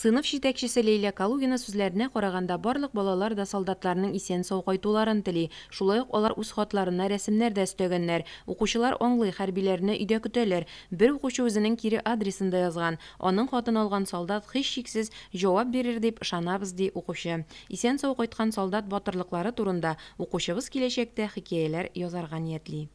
сынып жетекшісі лейля калугина сүзләренә караганда барлық балалар да солдатларның исән сау қойтуларын тілі, шулай олар алар үз хатларына рәсемнәр дә өстәгәннәр укучылар аңлый хәрбиләрне өйдә көтәләр бер укучы үзенең кире адресында язган аның хатын алган солдат берер деп шанабыз дип ышанабыз ди укучы исән солдат батырлықлары турында укучыбыз келешекте хикәяләр язарған ниятли